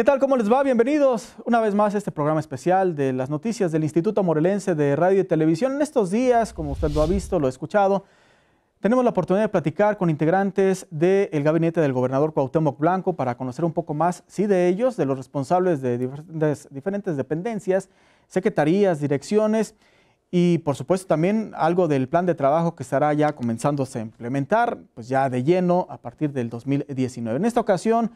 ¿Qué tal? ¿Cómo les va? Bienvenidos una vez más a este programa especial de las noticias del Instituto Morelense de Radio y Televisión. En estos días, como usted lo ha visto, lo ha escuchado, tenemos la oportunidad de platicar con integrantes del gabinete del gobernador Cuauhtémoc Blanco para conocer un poco más, sí, de ellos, de los responsables de diferentes, diferentes dependencias, secretarías, direcciones y, por supuesto, también algo del plan de trabajo que estará ya comenzándose a implementar, pues ya de lleno a partir del 2019. En esta ocasión...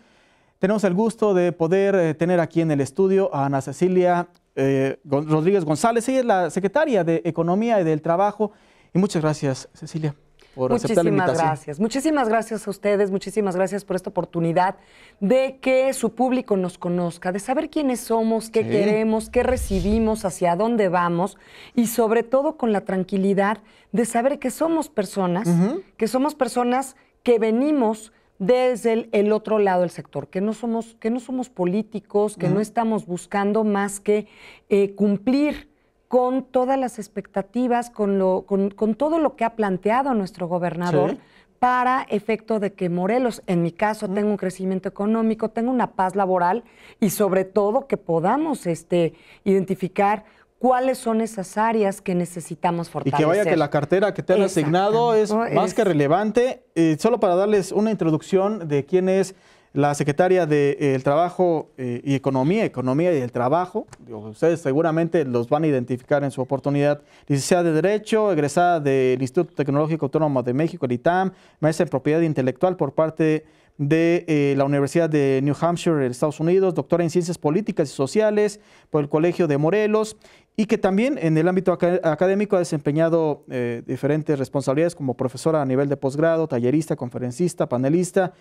Tenemos el gusto de poder eh, tener aquí en el estudio a Ana Cecilia eh, Rodríguez González. Ella es la secretaria de Economía y del Trabajo. Y muchas gracias, Cecilia. Por muchísimas gracias. Muchísimas gracias a ustedes, muchísimas gracias por esta oportunidad de que su público nos conozca, de saber quiénes somos, qué queremos, qué recibimos, hacia dónde vamos y sobre todo con la tranquilidad de saber que somos personas, que somos personas que venimos desde el, otro lado del sector, que no somos, que no somos políticos, que no estamos buscando más que eh, cumplir con todas las expectativas, con, lo, con, todo lo que ha planteado nuestro gobernador. para efecto de que Morelos, en mi caso, tenga un crecimiento económico, tenga una paz laboral y sobre todo que podamos este, identificar cuáles son esas áreas que necesitamos fortalecer. Y que vaya que la cartera que te han asignado es, más que relevante. Eh, solo para darles una introducción de quién es la secretaria de, eh, Trabajo eh, y Economía, Economía y el Trabajo, ustedes seguramente los van a identificar en su oportunidad, licenciada de Derecho, egresada del Instituto Tecnológico Autónomo de México, el ITAM, maestra en propiedad intelectual por parte de la Universidad de New Hampshire, en Estados Unidos, doctora en Ciencias Políticas y Sociales por el Colegio de Morelos y que también en el ámbito académico ha desempeñado eh, diferentes responsabilidades como profesora a nivel de posgrado, tallerista, conferencista, panelista.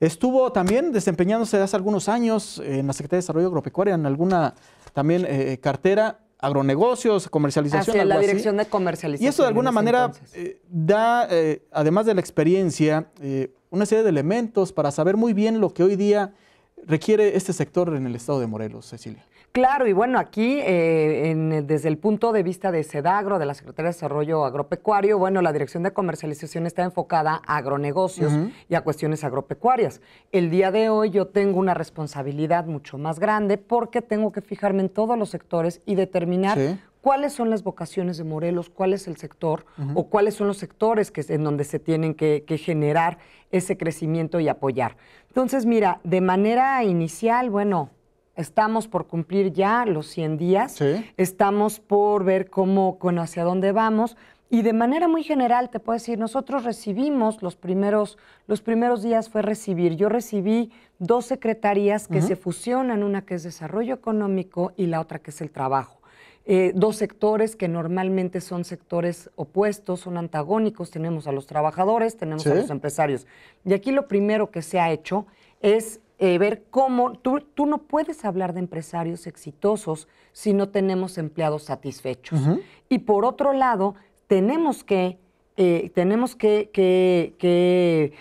Estuvo también desempeñándose hace algunos años en la Secretaría de Desarrollo Agropecuario, en alguna también eh, cartera, agronegocios, comercialización. Hacia la dirección de comercialización. Y eso de alguna manera eh, da, además de la experiencia, una serie de elementos para saber muy bien lo que hoy día requiere este sector en el estado de Morelos, Cecilia. Claro, y bueno, aquí eh, eh, desde el punto de vista de SEDAGRO, de la Secretaría de Desarrollo Agropecuario, bueno, la Dirección de Comercialización está enfocada a agronegocios y a cuestiones agropecuarias. El día de hoy yo tengo una responsabilidad mucho más grande porque tengo que fijarme en todos los sectores y determinar cuáles son las vocaciones de Morelos, cuál es el sector o cuáles son los sectores que, en donde se tienen que, generar ese crecimiento y apoyar. Entonces, mira, de manera inicial, bueno, Estamos por cumplir ya los 100 días, estamos por ver cómo, con hacia dónde vamos. Y de manera muy general te puedo decir, nosotros recibimos los primeros, los primeros días fue recibir. Yo recibí dos secretarías que se fusionan, una que es desarrollo económico y la otra que es el trabajo. Eh, dos sectores que normalmente son sectores opuestos, son antagónicos, tenemos a los trabajadores, tenemos a los empresarios. Y aquí lo primero que se ha hecho es eh, ver cómo tú, no puedes hablar de empresarios exitosos si no tenemos empleados satisfechos. Y por otro lado, tenemos que, eh, tenemos que, eh,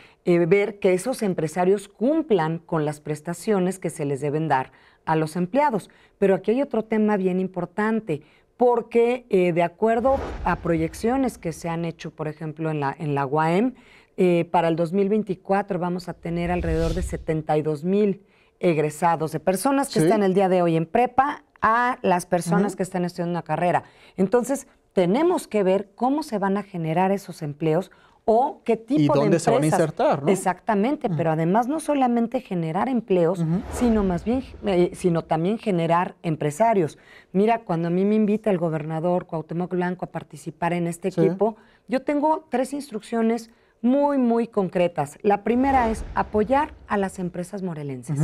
ver que esos empresarios cumplan con las prestaciones que se les deben dar a los empleados. Pero aquí hay otro tema bien importante porque de acuerdo a proyecciones que se han hecho, por ejemplo, en la, en la UAM, eh, para el 2024 vamos a tener alrededor de 72 mil egresados de personas que están el día de hoy en prepa a las personas que están estudiando una carrera. Entonces, tenemos que ver cómo se van a generar esos empleos o qué tipo de ¿Y dónde se van a insertar? ¿no? Exactamente, pero además no solamente generar empleos, sino más bien, eh, sino también generar empresarios. Mira, cuando a mí me invita el gobernador Cuauhtémoc Blanco a participar en este equipo, yo tengo tres instrucciones muy, muy concretas. La primera es apoyar a las empresas morelenses.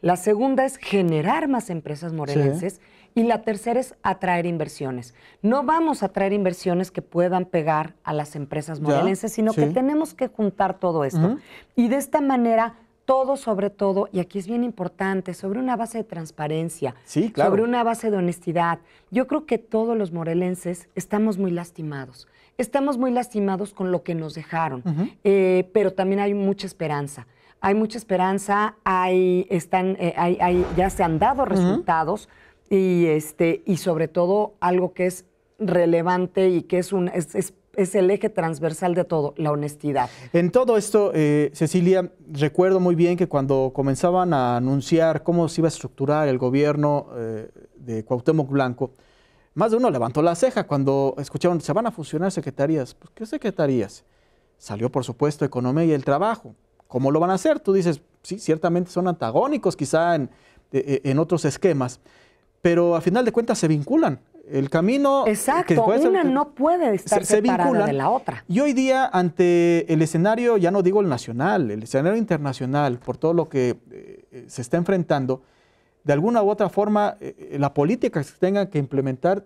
La segunda es generar más empresas morelenses. Y la tercera es atraer inversiones. No vamos a traer inversiones que puedan pegar a las empresas morelenses, sino que tenemos que juntar todo esto. Y de esta manera todo sobre todo, y aquí es bien importante, sobre una base de transparencia, sobre una base de honestidad. Yo creo que todos los morelenses estamos muy lastimados estamos muy lastimados con lo que nos dejaron, eh, pero también hay mucha esperanza. Hay mucha esperanza, hay, están, eh, hay, ya se han dado resultados y, este, y sobre todo algo que es relevante y que es, un, es, el eje transversal de todo, la honestidad. En todo esto, eh, Cecilia, recuerdo muy bien que cuando comenzaban a anunciar cómo se iba a estructurar el gobierno de Cuauhtémoc Blanco, más de uno levantó la ceja cuando escucharon, se van a fusionar secretarías. Pues, ¿Qué secretarías? Salió, por supuesto, Economía y el Trabajo. ¿Cómo lo van a hacer? Tú dices, sí, ciertamente son antagónicos quizá en, e, e, en otros esquemas, pero a final de cuentas se vinculan. El camino... Eh, Exacto, que una no puede estar separada de la otra. Y hoy día, ante el escenario, ya no digo el nacional, el escenario internacional, por todo lo que eh, se está enfrentando, de alguna u otra forma, eh, eh, la política que se tenga que implementar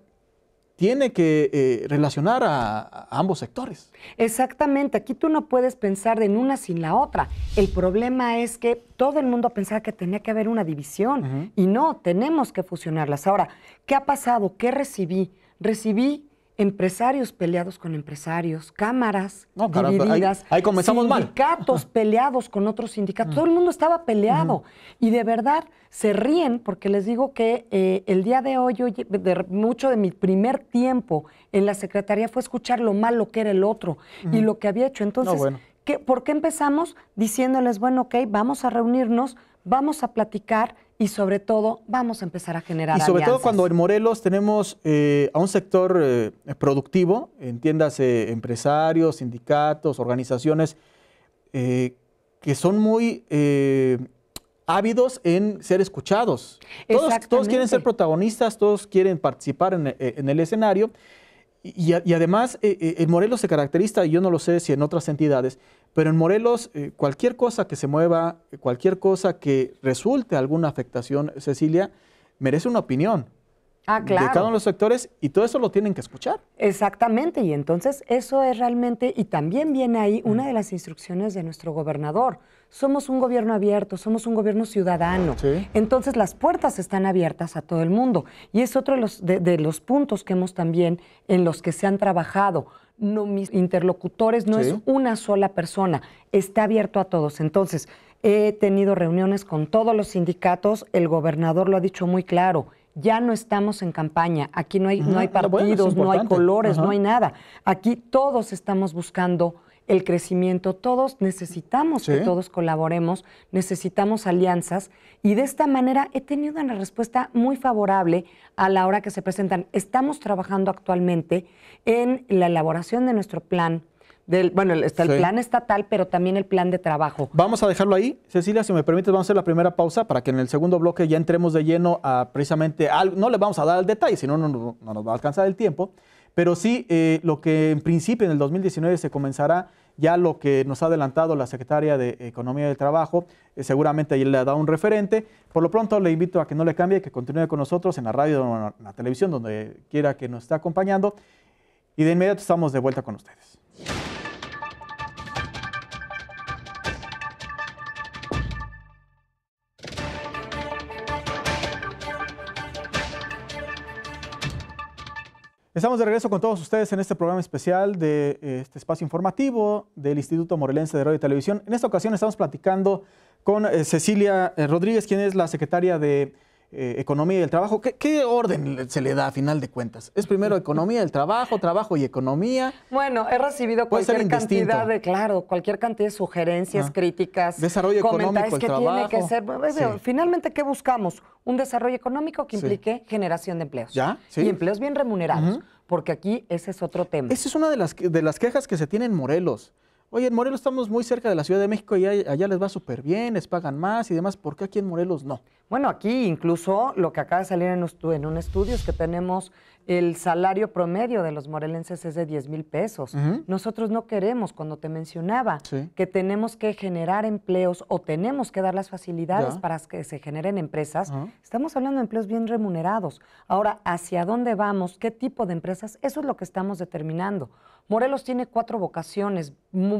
tiene que eh, relacionar a, ambos sectores. Exactamente, aquí tú no puedes pensar en una sin la otra. El problema es que todo el mundo pensaba que tenía que haber una división y no, tenemos que fusionarlas. Ahora, ¿qué ha pasado? ¿Qué recibí? Recibí empresarios peleados con empresarios, cámaras divididas, ahí, comenzamos sindicatos peleados con otros sindicatos, mm. todo el mundo estaba peleado y de verdad se ríen porque les digo que eh, el día de hoy, de, mucho de mi primer tiempo en la secretaría fue escuchar lo malo que era el otro y lo que había hecho. Entonces, ¿qué, ¿por qué empezamos diciéndoles, bueno, ok, vamos a reunirnos, vamos a platicar? y sobre todo vamos a empezar a generar. Y sobre todo cuando en Morelos tenemos eh, a un sector eh, productivo, entiéndase eh, empresarios, sindicatos, organizaciones, que son muy ávidos en ser escuchados. Todos, todos, quieren ser protagonistas, todos quieren participar en, en el escenario y, además, eh, eh, en Morelos se caracteriza, y yo no lo sé si en otras entidades, pero en Morelos eh, cualquier cosa que se mueva, cualquier cosa que resulte alguna afectación, Cecilia, merece una opinión. Ah, claro. De cada uno de los sectores y todo eso lo tienen que escuchar. Exactamente, y entonces eso es realmente, y también viene ahí una mm. de las instrucciones de nuestro gobernador somos un gobierno abierto, somos un gobierno ciudadano. Entonces las puertas están abiertas a todo el mundo. Y es otro de los, de, los puntos que hemos también en los que se han trabajado. No, mis interlocutores no es una sola persona, está abierto a todos. Entonces, he tenido reuniones con todos los sindicatos, el gobernador lo ha dicho muy claro, ya no estamos en campaña, aquí no hay, no hay ah, partidos, no hay colores, no hay nada. Aquí todos estamos buscando el crecimiento. Todos necesitamos que todos colaboremos, necesitamos alianzas y de esta manera he tenido una respuesta muy favorable a la hora que se presentan. Estamos trabajando actualmente en la elaboración de nuestro plan. Del, bueno, está el plan estatal, pero también el plan de trabajo. Vamos a dejarlo ahí. Cecilia, si me permites, vamos a hacer la primera pausa para que en el segundo bloque ya entremos de lleno a precisamente algo. No le vamos a dar el detalle, si no, no nos va a alcanzar el tiempo. Pero sí, eh, lo que en principio en el 2019 se comenzará, ya lo que nos ha adelantado la secretaria de Economía del Trabajo, eh, seguramente ahí le ha dado un referente. Por lo pronto le invito a que no le cambie, que continúe con nosotros en la radio o en la televisión, donde quiera que nos esté acompañando. Y de inmediato estamos de vuelta con ustedes. Estamos de regreso con todos ustedes en este programa especial de eh, este espacio informativo del Instituto Morelense de Radio y Televisión. En esta ocasión estamos platicando con eh, Cecilia eh, Rodríguez, quien es la secretaria de eh, economía y el trabajo. ¿Qué, orden se le da a final de cuentas? ¿Es primero economía, el trabajo, trabajo y economía? Bueno, he recibido cualquier cantidad de, claro, cualquier cantidad de sugerencias, ah. críticas, desarrollo económico, que tiene que ser. Finalmente, ¿qué buscamos? Un desarrollo económico que implique generación de empleos. ¿Ya? Y empleos bien remunerados. Porque aquí ese es otro tema. Esa es una de las, de las quejas que se tienen en Morelos oye, en Morelos estamos muy cerca de la Ciudad de México y allá les va súper bien, les pagan más y demás, ¿por qué aquí en Morelos no? Bueno, aquí incluso lo que acaba de salir en, un estudio es que tenemos el salario promedio de los morelenses es de 10 mil pesos. Nosotros no queremos, cuando te mencionaba, que tenemos que generar empleos o tenemos que dar las facilidades para que se generen empresas, estamos hablando de empleos bien remunerados. Ahora, ¿hacia dónde vamos? ¿Qué tipo de empresas? Eso es lo que estamos determinando. Morelos tiene cuatro vocaciones,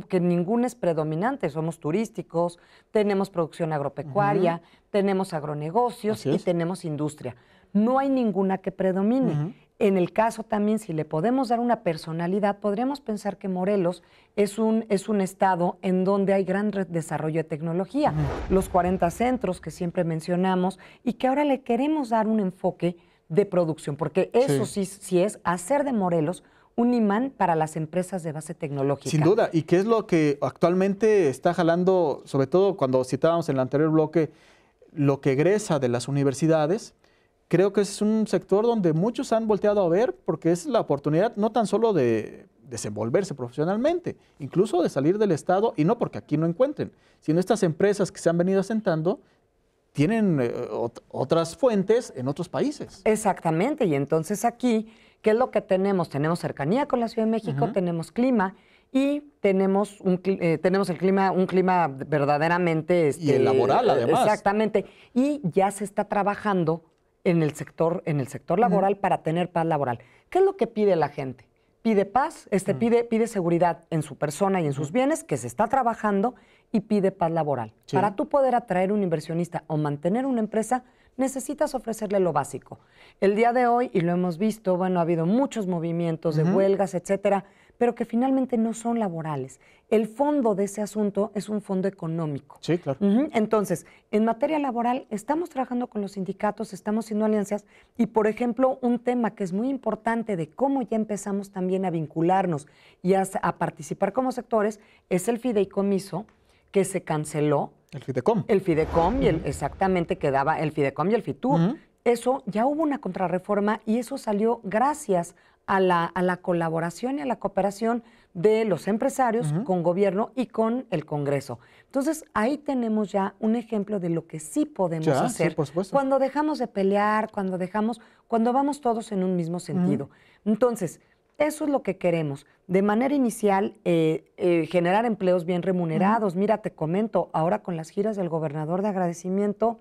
que ninguna es predominante. Somos turísticos, tenemos producción agropecuaria, tenemos agronegocios y tenemos industria. No hay ninguna que predomine. En el caso también, si le podemos dar una personalidad, podríamos pensar que Morelos es un, es un estado en donde hay gran desarrollo de tecnología. Los 40 centros que siempre mencionamos y que ahora le queremos dar un enfoque de producción, porque eso sí es hacer de Morelos un imán para las empresas de base tecnológica. Sin duda, y qué es lo que actualmente está jalando, sobre todo cuando citábamos en el anterior bloque, lo que egresa de las universidades, creo que es un sector donde muchos han volteado a ver porque es la oportunidad no tan solo de desenvolverse profesionalmente, incluso de salir del Estado, y no porque aquí no encuentren, sino estas empresas que se han venido asentando tienen eh, otras fuentes en otros países. Exactamente, y entonces aquí ¿Qué es lo que tenemos? Tenemos cercanía con la Ciudad de México, tenemos clima y tenemos un eh, tenemos el clima un clima verdaderamente este, y laboral eh, además exactamente y ya se está trabajando en el sector en el sector laboral para tener paz laboral qué es lo que pide la gente pide paz este mm. pide pide seguridad en su persona y en sus bienes que se está trabajando y pide paz laboral para tú poder atraer un inversionista o mantener una empresa necesitas ofrecerle lo básico. El día de hoy, y lo hemos visto, bueno, ha habido muchos movimientos de huelgas, etcétera, pero que finalmente no son laborales. El fondo de ese asunto es un fondo económico. Sí, claro. Entonces, en materia laboral, estamos trabajando con los sindicatos, estamos haciendo alianzas y, por ejemplo, un tema que es muy importante de cómo ya empezamos también a vincularnos y a participar como sectores es el fideicomiso que se canceló el Fidecom. El Fidecom, y el, exactamente, quedaba el Fidecom y el Fitur. Eso ya hubo una contrarreforma y eso salió gracias a la, colaboración y a la cooperación de los empresarios con gobierno y con el Congreso. Entonces, ahí tenemos ya un ejemplo de lo que sí podemos hacer cuando dejamos de pelear, cuando dejamos, cuando vamos todos en un mismo sentido. Entonces, eso es lo que queremos. De manera inicial, eh, eh, generar empleos bien remunerados. Mira, te comento, ahora con las giras del gobernador de agradecimiento,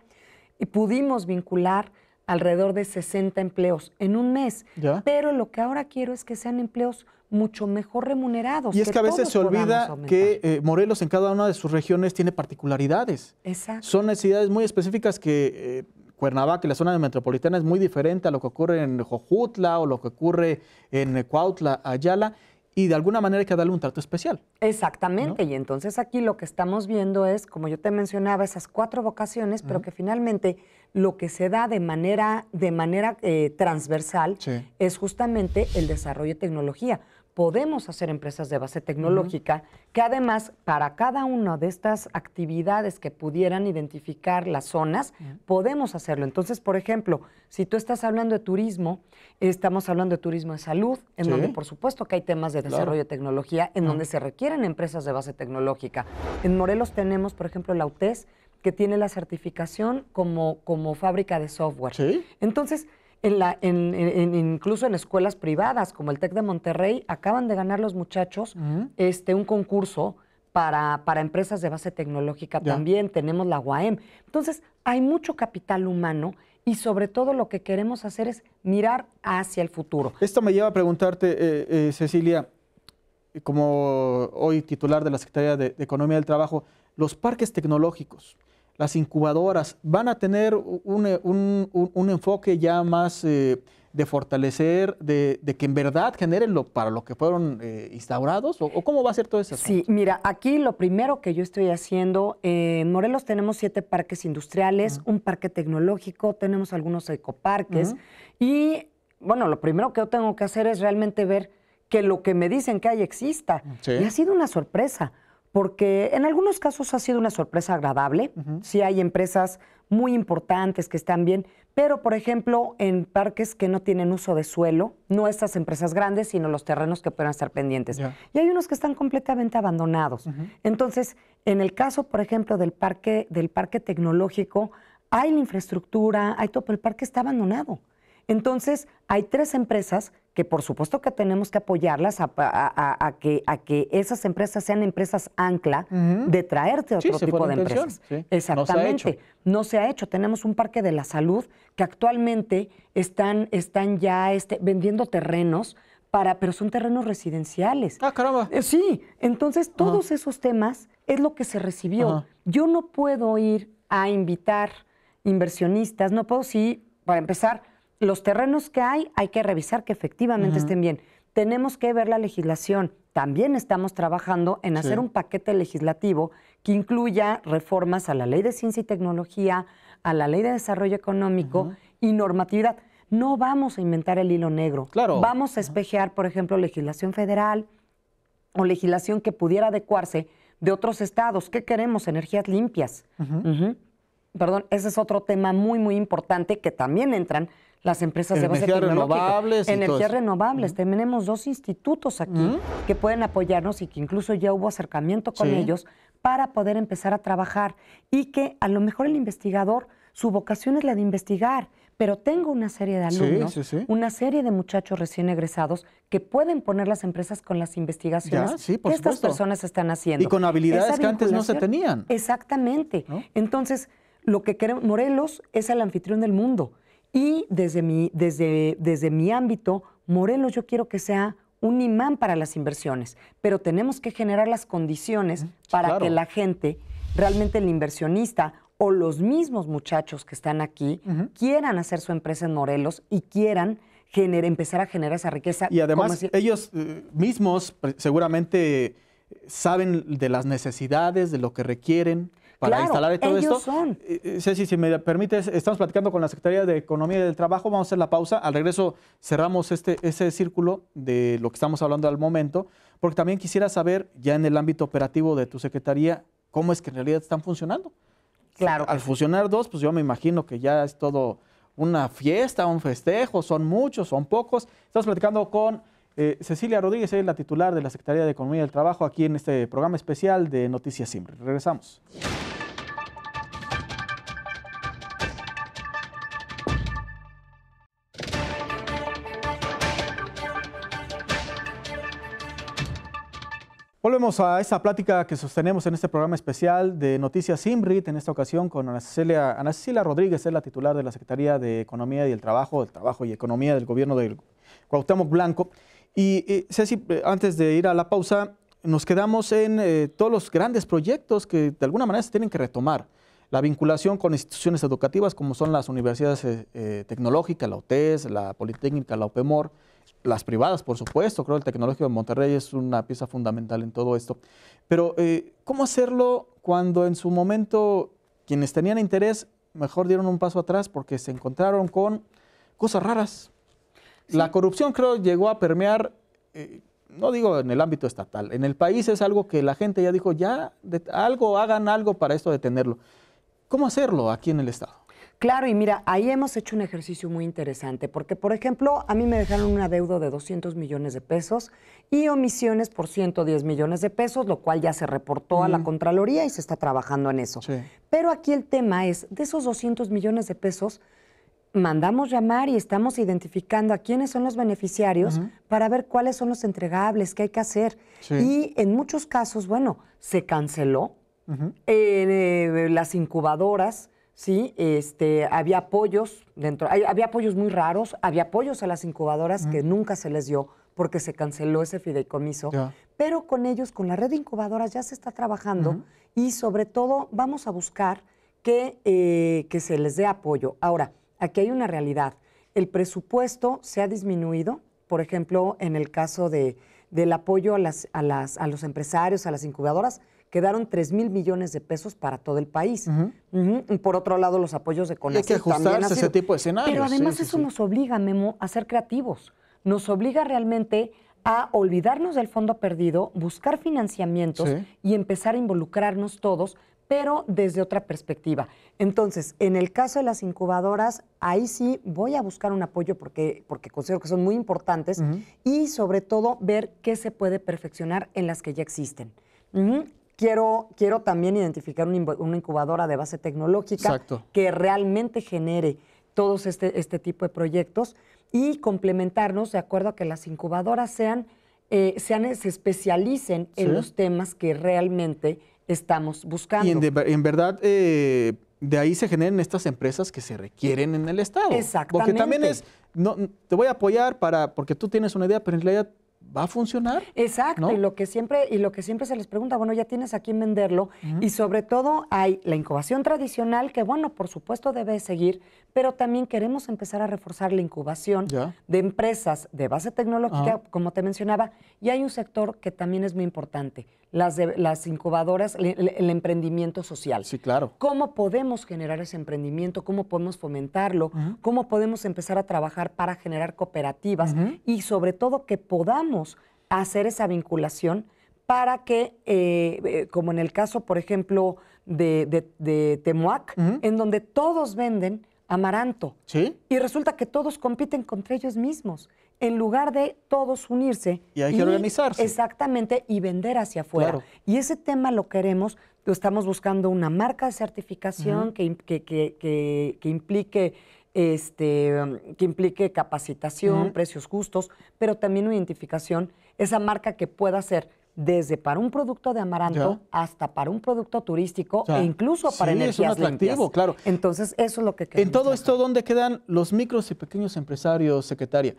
pudimos vincular alrededor de 60 empleos en un mes. Pero lo que ahora quiero es que sean empleos mucho mejor remunerados. Y es que, a veces se olvida que eh, Morelos en cada una de sus regiones tiene particularidades. Son necesidades muy específicas que Cuernavaca y la zona metropolitana es muy diferente a lo que ocurre en Jojutla o lo que ocurre en Cuautla, Ayala y de alguna manera hay que darle un trato especial. Exactamente, y entonces aquí lo que estamos viendo es, como yo te mencionaba, esas cuatro vocaciones, pero que finalmente lo que se da de manera, de manera eh, transversal es justamente el desarrollo de tecnología podemos hacer empresas de base tecnológica, que además para cada una de estas actividades que pudieran identificar las zonas, podemos hacerlo. Entonces, por ejemplo, si tú estás hablando de turismo, estamos hablando de turismo de salud, en donde por supuesto que hay temas de desarrollo de tecnología, en donde se requieren empresas de base tecnológica. En Morelos tenemos, por ejemplo, la UTES, que tiene la certificación como, como fábrica de software. ¿Sí? Entonces, la, en, incluso en escuelas privadas, como el TEC de Monterrey, acaban de ganar los muchachos este, un concurso para, para, empresas de base tecnológica también, tenemos la UAM. Entonces, hay mucho capital humano y sobre todo lo que queremos hacer es mirar hacia el futuro. Esto me lleva a preguntarte, eh, eh, Cecilia, como hoy titular de la Secretaría de Economía del Trabajo, los parques tecnológicos, las incubadoras van a tener un, enfoque ya más eh, de fortalecer, de, que en verdad generen lo, para lo que fueron eh, instaurados? ¿O, cómo va a ser todo eso? Sí, mira, aquí lo primero que yo estoy haciendo, eh, Morelos tenemos siete parques industriales, un parque tecnológico, tenemos algunos ecoparques y, bueno, lo primero que yo tengo que hacer es realmente ver que lo que me dicen que hay exista. Y ha sido una sorpresa porque en algunos casos ha sido una sorpresa agradable. si Sí hay empresas muy importantes que están bien, pero por ejemplo, en parques que no tienen uso de suelo, no estas empresas grandes, sino los terrenos que puedan estar pendientes. Y hay unos que están completamente abandonados. Entonces, en el caso, por ejemplo, del parque, del parque tecnológico, hay la infraestructura, hay todo, pero el parque está abandonado. Entonces, hay tres empresas que por supuesto que tenemos que apoyarlas a, que, a que, esas empresas sean empresas ancla de traerte otro tipo de empresas. Exactamente. No se, ha hecho. Tenemos un parque de la salud que actualmente están, están ya este, vendiendo terrenos para, pero son terrenos residenciales. Ah, caramba. Eh, sí, entonces todos esos temas es lo que se recibió. Yo no puedo ir a invitar inversionistas, no puedo sí, para empezar los terrenos que hay hay que revisar que efectivamente estén bien. Tenemos que ver la legislación. También estamos trabajando en hacer un paquete legislativo que incluya reformas a la ley de ciencia y tecnología, a la ley de desarrollo económico y normatividad. No vamos a inventar el hilo negro. Claro. Vamos a espejear, por ejemplo, legislación federal o legislación que pudiera adecuarse de otros estados. ¿Qué queremos? Energías limpias. Perdón, ese es otro tema muy, muy importante que también entran las empresas de base tecnológica. Renovables energías renovables. Tenemos dos institutos aquí que pueden apoyarnos y que incluso ya hubo acercamiento con ellos para poder empezar a trabajar y que a lo mejor el investigador, su vocación es la de investigar, pero tengo una serie de alumnos, una serie de muchachos recién egresados que pueden poner las empresas con las investigaciones que estas personas están haciendo. Y con habilidades que antes no se tenían. Exactamente. Entonces, lo que queremos, Morelos es el anfitrión del mundo. Y desde mi, desde, desde mi ámbito, Morelos yo quiero que sea un imán para las inversiones, pero tenemos que generar las condiciones para que la gente, realmente el inversionista o los mismos muchachos que están aquí, quieran hacer su empresa en Morelos y quieran empezar a generar esa riqueza. Y además ellos eh, mismos seguramente eh, saben de las necesidades, de lo que requieren para instalar todo esto. Son. Ceci, si me permites, estamos platicando con la Secretaría de Economía y del Trabajo, vamos a hacer la pausa, al regreso cerramos este, ese círculo de lo que estamos hablando al momento, porque también quisiera saber, ya en el ámbito operativo de tu Secretaría, cómo es que en realidad están funcionando. Claro. Al fusionar dos, pues yo me imagino que ya es todo una fiesta, un festejo, son muchos, son pocos. Estamos platicando con eh, Cecilia Rodríguez, ella es la titular de la Secretaría de Economía y del Trabajo, aquí en este programa especial de Noticias Siempre. Regresamos. Volvemos a esta plática que sostenemos en este programa especial de Noticias IMRIT, en esta ocasión con Ana Cecilia, Rodríguez, es la titular de la Secretaría de Economía y el Trabajo, del Trabajo y Economía del gobierno del Cuauhtémoc Blanco. Y eh, Ceci, eh, antes de ir a la pausa, nos quedamos en eh, todos los grandes proyectos que de alguna manera se tienen que retomar. La vinculación con instituciones educativas como son las universidades tecnológicas, la UTES, la Politécnica, la UPEMOR, las privadas, por supuesto. Creo que el Tecnológico de Monterrey es una pieza fundamental en todo esto. Pero, eh, ¿cómo hacerlo cuando en su momento quienes tenían interés mejor dieron un paso atrás porque se encontraron con cosas raras? La corrupción creo llegó a permear, eh, no digo en el ámbito estatal, en el país es algo que la gente ya dijo, ya algo, hagan algo para esto detenerlo. ¿Cómo hacerlo aquí en el Estado? Claro, y mira, ahí hemos hecho un ejercicio muy interesante, porque por ejemplo, a mí me dejaron una deuda de 200 millones de pesos y omisiones por 110 millones de pesos, lo cual ya se reportó a la Contraloría y se está trabajando en eso. Pero aquí el tema es, de esos 200 millones de pesos, mandamos llamar y estamos identificando a quiénes son los beneficiarios para ver cuáles son los entregables, qué hay que hacer. Y en muchos casos, bueno, se canceló. Eh, eh, las incubadoras ¿sí? Este, había apoyos dentro, había apoyos muy raros, había apoyos a las incubadoras que nunca se les dio porque se canceló ese fideicomiso, pero con ellos, con la red de incubadoras ya se está trabajando y sobre todo vamos a buscar eh, que, se les dé apoyo. Ahora, aquí hay una realidad, el presupuesto se ha disminuido, por ejemplo, en el caso de, del apoyo a, las, a, las, a los empresarios, a las incubadoras, quedaron 3 mil millones de pesos para todo el país. Por otro lado, los apoyos de CONACYT. Hay que ajustarse ese tipo de escenarios. Pero además eso nos obliga, Memo, a ser creativos. Nos obliga realmente a olvidarnos del fondo perdido, buscar financiamientos y empezar a involucrarnos todos, pero desde otra perspectiva. Entonces, en el caso de las incubadoras, ahí sí voy a buscar un apoyo porque, porque considero que son muy importantes y sobre todo ver qué se puede perfeccionar en las que ya existen quiero, quiero también identificar una incubadora de base tecnológica que realmente genere todos este, este tipo de proyectos y complementarnos de acuerdo a que las incubadoras sean, eh, sean se especialicen en los temas que realmente estamos buscando. Y en, verdad, eh, de ahí se generen estas empresas que se requieren en el Estado. Exactamente. Porque también es, no, te voy a apoyar para, porque tú tienes una idea, pero en realidad va a funcionar. Exacto, y lo que siempre y lo que siempre se les pregunta, bueno, ya tienes a quién venderlo y sobre todo hay la incubación tradicional que bueno, por supuesto debe seguir, pero también queremos empezar a reforzar la incubación de empresas de base tecnológica, como te mencionaba, y hay un sector que también es muy importante, las las incubadoras, el emprendimiento social. Sí, claro. ¿Cómo podemos generar ese emprendimiento? ¿Cómo podemos fomentarlo? ¿Cómo podemos empezar a trabajar para generar cooperativas y sobre todo que podamos hacer esa vinculación para que, eh, eh, como en el caso, por ejemplo, de, Temuac, en donde todos venden amaranto. ¿Sí? Y resulta que todos compiten contra ellos mismos, en lugar de todos unirse. Y hay que organizarse. Exactamente, y vender hacia afuera. Y ese tema lo queremos, estamos buscando una marca de certificación que, que, que implique este, mm, que implique capacitación, precios justos, pero también una identificación, esa marca que pueda ser desde para un producto de amaranto hasta para un producto turístico e incluso para sí, energías claro. Entonces, eso es lo que queremos. En todo esto, ¿dónde quedan los micros y pequeños empresarios, secretaria?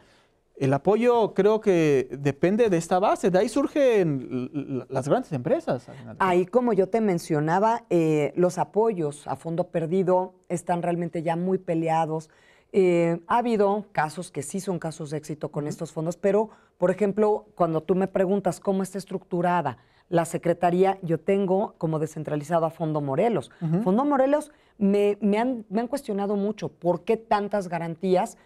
el apoyo creo que depende de esta base, de ahí surgen las grandes empresas. Ahí, como yo te mencionaba, eh, los apoyos a fondo perdido están realmente ya muy peleados. Eh, ha habido casos que sí son casos de éxito con estos fondos, pero, por ejemplo, cuando tú me preguntas cómo está estructurada la secretaría, yo tengo como descentralizado a Fondo Morelos. Fondo Morelos me han cuestionado mucho por qué tantas garantías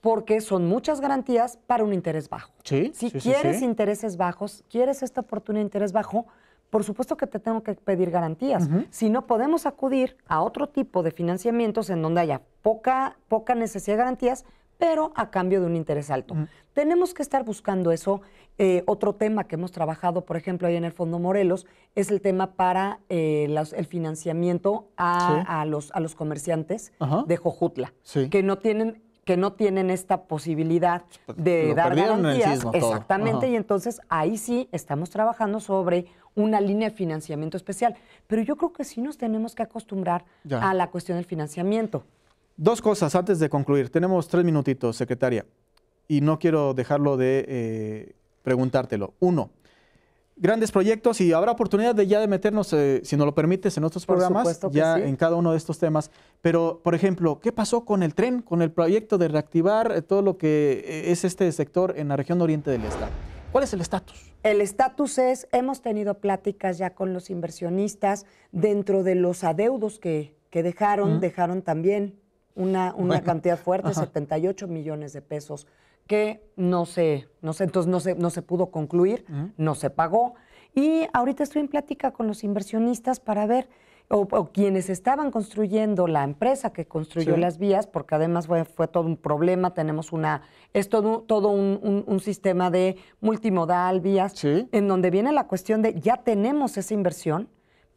porque son muchas garantías para un interés bajo. Sí, si quieres intereses bajos, quieres esta oportunidad de interés bajo, por supuesto que te tengo que pedir garantías. Si no podemos acudir a otro tipo de financiamientos en donde haya poca, poca necesidad de garantías, pero a cambio de un interés alto. Tenemos que estar buscando eso. Eh, otro tema que hemos trabajado, por ejemplo, ahí en el Fondo Morelos, es el tema para eh, el financiamiento a, los, a los comerciantes de Jojutla, que no tienen que no tienen esta posibilidad pues, de dar garantías. Exactamente, y entonces ahí sí estamos trabajando sobre una línea de financiamiento especial. Pero yo creo que sí nos tenemos que acostumbrar a la cuestión del financiamiento. Dos cosas antes de concluir. Tenemos tres minutitos, secretaria, y no quiero dejarlo de eh, preguntártelo. Uno, grandes proyectos y habrá oportunidad de ya de meternos, eh, si nos lo permites, en otros programas, ya en cada uno de estos temas. Pero, por ejemplo, ¿qué pasó con el tren, con el proyecto de reactivar eh, todo lo que eh, es este sector en la región oriente del Estado? ¿Cuál es el estatus? El estatus es, hemos tenido pláticas ya con los inversionistas dentro de los adeudos que, que dejaron, dejaron también una, una cantidad fuerte, 78 millones de pesos que no se, no entonces no se, no se pudo concluir, no se pagó. Y ahorita estoy en plática con los inversionistas para ver, o, quienes estaban construyendo la empresa que construyó las vías, porque además fue, todo un problema, tenemos una, es todo, un, sistema de multimodal, vías, en donde viene la cuestión de ya tenemos esa inversión,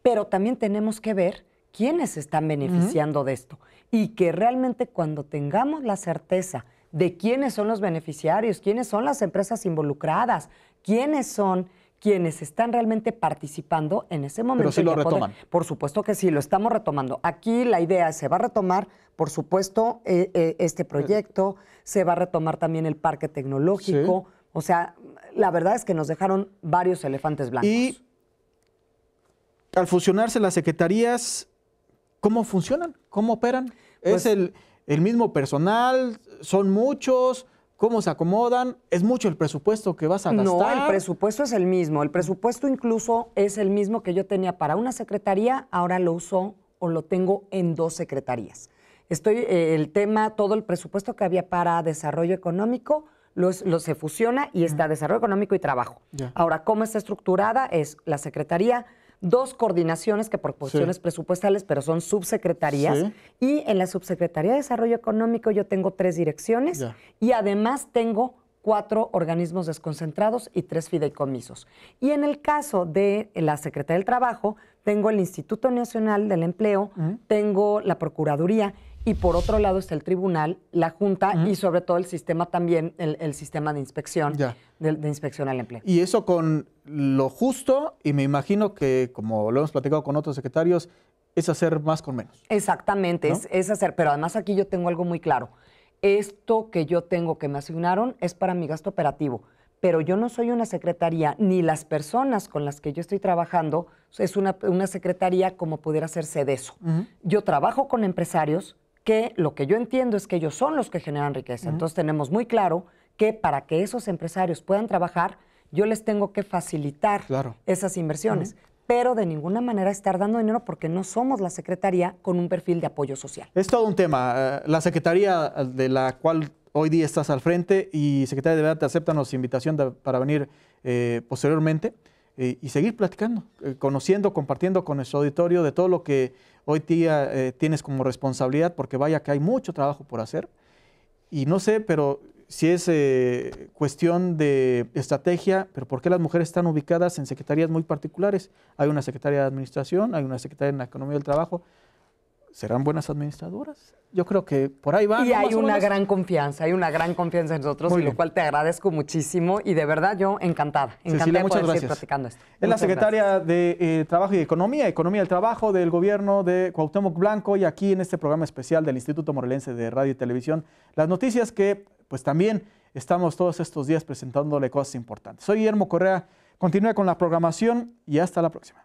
pero también tenemos que ver quiénes están beneficiando de esto y que realmente cuando tengamos la certeza de quiénes son los beneficiarios, quiénes son las empresas involucradas, quiénes son quienes están realmente participando en ese momento. Pero lo retoman. por supuesto que sí, lo estamos retomando. Aquí la idea es, se va a retomar, por supuesto, eh, eh, este proyecto, se va a retomar también el parque tecnológico. O sea, la verdad es que nos dejaron varios elefantes blancos. Y al fusionarse las secretarías, ¿cómo funcionan? ¿Cómo operan? es pues el el mismo personal, son muchos, cómo se acomodan, es mucho el presupuesto que vas a gastar. No, el presupuesto es el mismo, el presupuesto incluso es el mismo que yo tenía para una secretaría, ahora lo uso o lo tengo en dos secretarías. Estoy, eh, el tema, todo el presupuesto que había para desarrollo económico, lo se fusiona y está desarrollo económico y trabajo. Ahora, ¿cómo está estructurada? Es la secretaría dos coordinaciones que por posiciones presupuestales, pero son subsecretarías. Y en la Subsecretaría de Desarrollo Económico yo tengo tres direcciones y además tengo cuatro organismos desconcentrados y tres fideicomisos. Y en el caso de la Secretaría del Trabajo, tengo el Instituto Nacional del Empleo, tengo la Procuraduría y por otro lado está el tribunal, la Junta y sobre todo el sistema también, el, sistema de inspección, De, inspección al empleo. Y eso con lo justo y me imagino que, como lo hemos platicado con otros secretarios, es hacer más con menos. Exactamente, es, hacer, pero además aquí yo tengo algo muy claro. Esto que yo tengo que me asignaron es para mi gasto operativo, pero yo no soy una secretaría, ni las personas con las que yo estoy trabajando es una, secretaría como pudiera hacerse de eso. Yo trabajo con empresarios, que lo que yo entiendo es que ellos son los que generan riqueza. Entonces tenemos muy claro que para que esos empresarios puedan trabajar, yo les tengo que facilitar esas inversiones. Pero de ninguna manera estar dando dinero porque no somos la Secretaría con un perfil de apoyo social. Es todo un tema. Eh, la Secretaría eh, de la cual hoy día estás al frente y Secretaria de Verdad, te aceptan nuestra invitación para venir eh, posteriormente. Eh, y seguir platicando, eh, conociendo, compartiendo con nuestro auditorio de todo lo que hoy día eh, tienes como responsabilidad, porque vaya que hay mucho trabajo por hacer. Y no sé, pero si es cuestión de estrategia, pero ¿por qué las mujeres están ubicadas en secretarías muy particulares? Hay una secretaria de administración, hay una secretaria en la economía del trabajo, serán buenas administradoras. Yo creo que por ahí va. Y hay una gran confianza, hay una gran confianza en nosotros, lo cual te agradezco muchísimo y de verdad yo encantada, encantada de seguir platicando esto. Es la secretaria de eh, Trabajo y Economía, Economía del Trabajo del gobierno de Cuauhtémoc Blanco y aquí en este programa especial del Instituto Morelense de Radio y Televisión, las noticias que pues también estamos todos estos días presentándole cosas importantes. Soy Guillermo Correa, continúe con la programación y hasta la próxima.